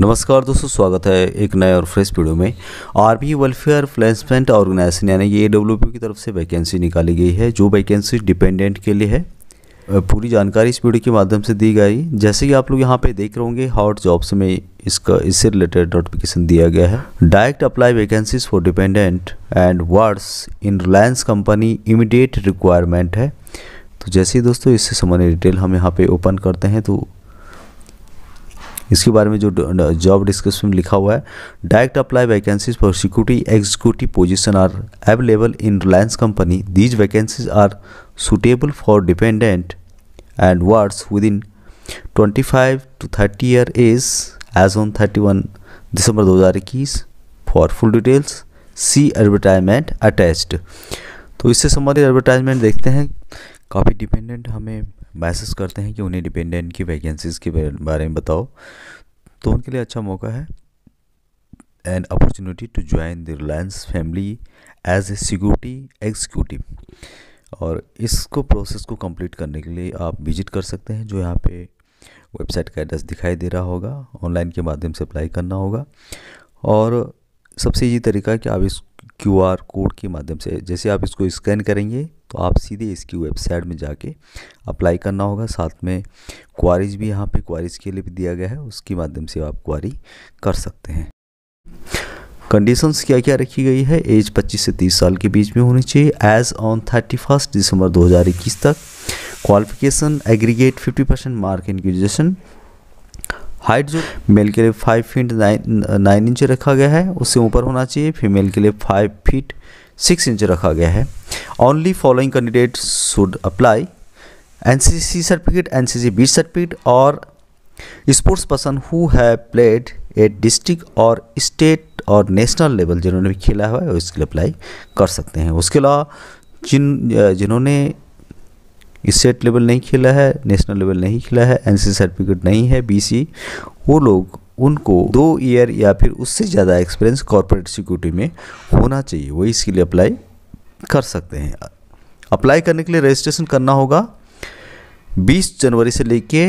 नमस्कार दोस्तों स्वागत है एक नए और फ्रेश वीडियो में आर्मी वेलफेयर प्लेसमेंट ऑर्गेनाइजेशन यानी ये डब्ल्यू की तरफ से वैकेंसी निकाली गई है जो वैकेंसी डिपेंडेंट के लिए है पूरी जानकारी इस वीडियो के माध्यम से दी गई जैसे कि आप लोग यहाँ पे देख रहे होंगे हॉट जॉब्स में इसका इससे रिलेटेड नोटिफिकेशन दिया गया है direct apply vacancies for dependent and wards in Reliance company immediate requirement है तो जैसे ही दोस्तों इससे संबंधित डिटेल हम यहाँ पे ओपन करते हैं तो इसके बारे में जो जॉब डिस्क्रिप्शन में लिखा हुआ है direct apply vacancies for security executive position are available in Reliance company these vacancies are suitable for dependent and wards within twenty five to thirty year age age on thirty one दिसंबर दो हज़ार इक्कीस for full details see advertisement attached तो इससे संबंधित advertisement देखते हैं काफ़ी डिपेंडेंट हमें मैसेज करते हैं कि उन्हें डिपेंडेंट की वैकेंसीज़ के बारे में बताओ तो उनके लिए अच्छा मौका है an opportunity to join the Reliance family as a security executive और इसको प्रोसेस को कंप्लीट करने के लिए आप विजिट कर सकते हैं जो यहाँ पे वेबसाइट का एड्रेस दिखाई दे रहा होगा ऑनलाइन के माध्यम से अप्लाई करना होगा और सबसे ईजी तरीका है कि आप इस क्यू आर कोड के माध्यम से जैसे आप इसको स्कैन करेंगे तो आप सीधे इसकी वेबसाइट में जाके अप्लाई करना होगा साथ में क्वारीज भी यहाँ पे क्वारीज के लिए भी दिया गया है उसके माध्यम से आप क्वारी कर सकते हैं कंडीशंस क्या क्या रखी गई है एज 25 से 30 साल के बीच में होनी चाहिए एज ऑन थर्टी फर्स्ट दिसंबर 2021 तक qualification aggregate 50 percent mark in height जो मेल के लिए फाइव फीट नाइन इंच रखा गया है उससे ऊपर होना चाहिए फीमेल के लिए फाइव फीट सिक्स इंच रखा गया है only following candidate should apply N certificate N C B certificate और sports person who have played a district और स्टेट और नेशनल लेवल जिन्होंने भी खेला हुआ है उसके लिए अप्लाई कर सकते हैं उसके अलावा जिन जिन्होंने स्टेट लेवल नहीं खेला है नेशनल लेवल नहीं खेला है सी सर्टिफिकेट नहीं है बीसी वो लोग उनको दो ईयर या फिर उससे ज़्यादा एक्सपीरियंस कॉरपोरेट सिक्योरिटी में होना चाहिए वही इसके लिए अप्लाई कर सकते हैं अप्लाई करने के लिए रजिस्ट्रेशन करना होगा 20 जनवरी से लेके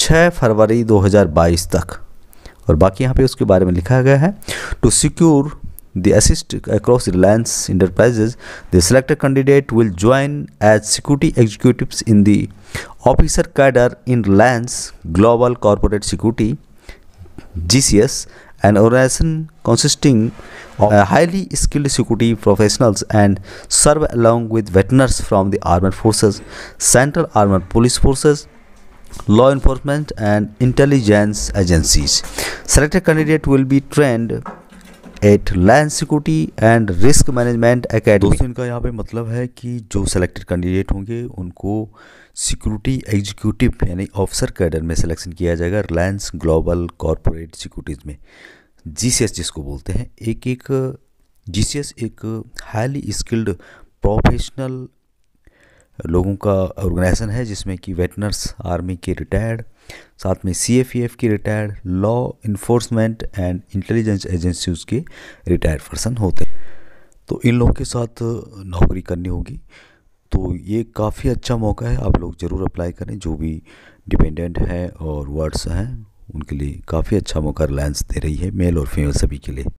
6 फरवरी 2022 तक और बाकी यहाँ पे उसके बारे में लिखा गया है to secure the assist across Reliance Enterprises the selected candidate will join as security executive in the officer cadre in Reliance global corporate security GCS, an organization consisting of highly skilled security professionals and serve along with veterans from the armed forces, central armed police forces, law enforcement and intelligence agencies. Selected candidate will be trained at land security and risk management academy दोस्तों इनका यहाँ पे मतलब है कि जो selected candidate होंगे उनको सिक्योरिटी एग्जीक्यूटिव यानी ऑफिसर कैडर में सिलेक्शन किया जाएगा रिलायंस ग्लोबल कॉरपोरेट सिक्योरिटीज़ में जी जिसको बोलते हैं एक एक जी एक हाईली स्किल्ड प्रोफेशनल लोगों का ऑर्गेनाइजेशन है जिसमें कि वेटनर्स आर्मी के रिटायर्ड साथ में सी एफ एफ के retired law enforcement and intelligence agencies के रिटायर्ड पर्सन होते हैं तो इन लोगों के साथ नौकरी करनी होगी तो ये काफ़ी अच्छा मौका है आप लोग ज़रूर अप्लाई करें जो भी डिपेंडेंट हैं और वर्ड्स हैं उनके लिए काफ़ी अच्छा मौका रिलायंस दे रही है मेल और फीमेल सभी के लिए